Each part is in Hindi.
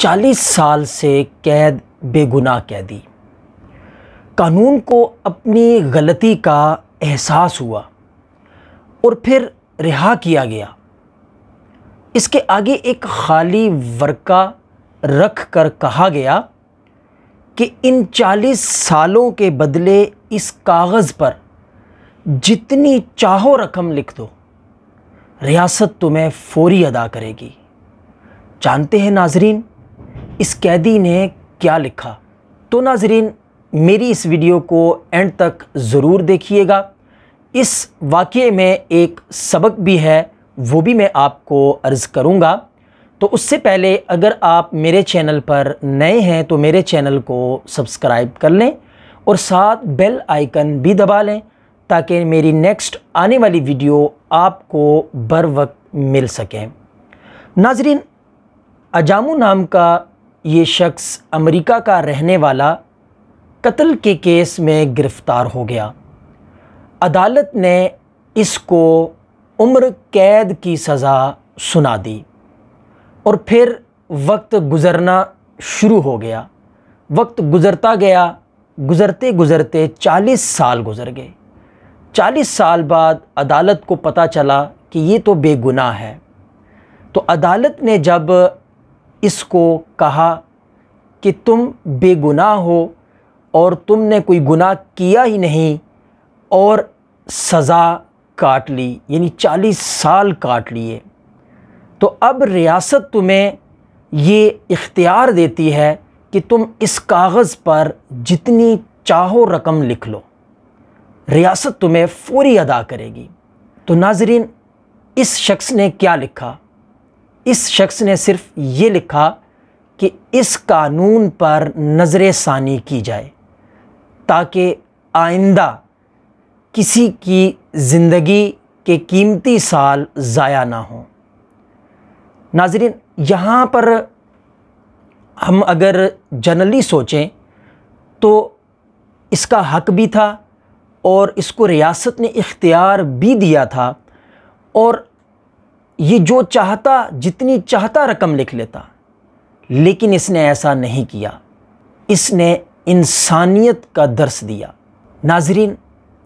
40 साल से कैद बेगुनाह कैदी कानून को अपनी गलती का एहसास हुआ और फिर रिहा किया गया इसके आगे एक खाली वर्का रख कर कहा गया कि इन 40 सालों के बदले इस कागज़ पर जितनी चाहो रकम लिख दो रियासत तुम्हें फ़ौरी अदा करेगी जानते हैं नाजरीन इस कैदी ने क्या लिखा तो नाजरीन मेरी इस वीडियो को एंड तक ज़रूर देखिएगा इस वाक़े में एक सबक भी है वो भी मैं आपको अर्ज़ करूँगा तो उससे पहले अगर आप मेरे चैनल पर नए हैं तो मेरे चैनल को सब्सक्राइब कर लें और साथ बेल आइकन भी दबा लें ताकि मेरी नेक्स्ट आने वाली वीडियो आपको बर वक्त मिल सकें नाजरीन अजामू नाम का ये शख्स अमेरिका का रहने वाला कत्ल के केस में गिरफ़्तार हो गया अदालत ने इसको उम्र कैद की सज़ा सुना दी और फिर वक्त गुज़रना शुरू हो गया वक्त गुज़रता गया गुज़रते गुज़रते 40 साल गुज़र गए 40 साल बाद अदालत को पता चला कि ये तो बेगुनाह है तो अदालत ने जब इसको कहा कि तुम बेगुनाह हो और तुमने कोई गुनाह किया ही नहीं और सज़ा काट ली यानी चालीस साल काट लिए तो अब रियासत तुम्हें ये इख्तियार देती है कि तुम इस कागज़ पर जितनी चाहो रकम लिख लो रियासत तुम्हें फ़ौरी अदा करेगी तो नाजरीन इस शख्स ने क्या लिखा इस शख्स ने सिर्फ ये लिखा कि इस कानून पर नज़र षानी की जाए ताकि आइंदा किसी की ज़िंदगी के कीमती साल ज़ाया ना हों नाजरीन यहाँ पर हम अगर जनरली सोचें तो इसका हक भी था और इसको रियासत ने इख्तियार भी दिया था और ये जो चाहता जितनी चाहता रकम लिख लेता लेकिन इसने ऐसा नहीं किया इसने इंसानियत का दर्स दिया नाजरीन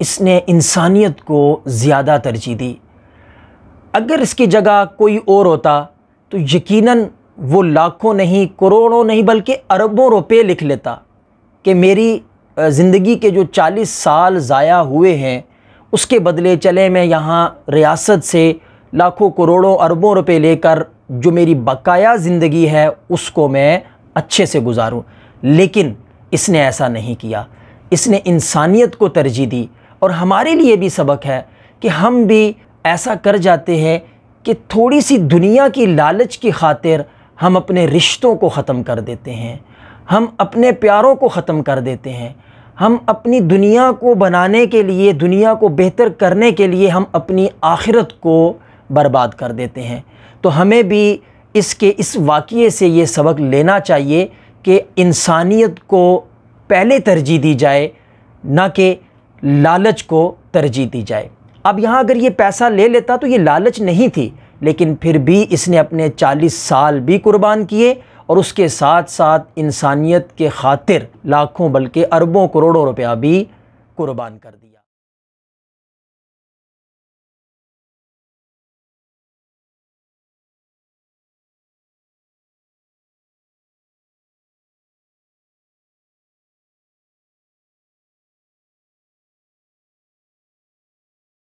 इसने इंसानियत को ज़्यादा तरजीह दी अगर इसकी जगह कोई और होता तो यकीनन वो लाखों नहीं करोड़ों नहीं बल्कि अरबों रुपए लिख लेता कि मेरी ज़िंदगी के जो 40 साल ज़ाया हुए हैं उसके बदले चले मैं यहाँ रियासत से लाखों करोड़ों अरबों रुपए लेकर जो मेरी बकाया ज़िंदगी है उसको मैं अच्छे से गुजारूं लेकिन इसने ऐसा नहीं किया इसने इंसानियत को तरजीह दी और हमारे लिए भी सबक है कि हम भी ऐसा कर जाते हैं कि थोड़ी सी दुनिया की लालच की खातिर हम अपने रिश्तों को ख़त्म कर देते हैं हम अपने प्यारों को ख़त्म कर देते हैं हम अपनी दुनिया को बनाने के लिए दुनिया को बेहतर करने के लिए हम अपनी आखिरत को बर्बाद कर देते हैं तो हमें भी इसके इस वाक़े से ये सबक लेना चाहिए कि इंसानियत को पहले तरजीह दी जाए ना कि लालच को तरजीह दी जाए अब यहाँ अगर ये पैसा ले लेता तो ये लालच नहीं थी लेकिन फिर भी इसने अपने 40 साल भी कुर्बान किए और उसके साथ साथ इंसानियत के खातिर लाखों बल्कि अरबों करोड़ों रुपया भी कुर्बान कर दिया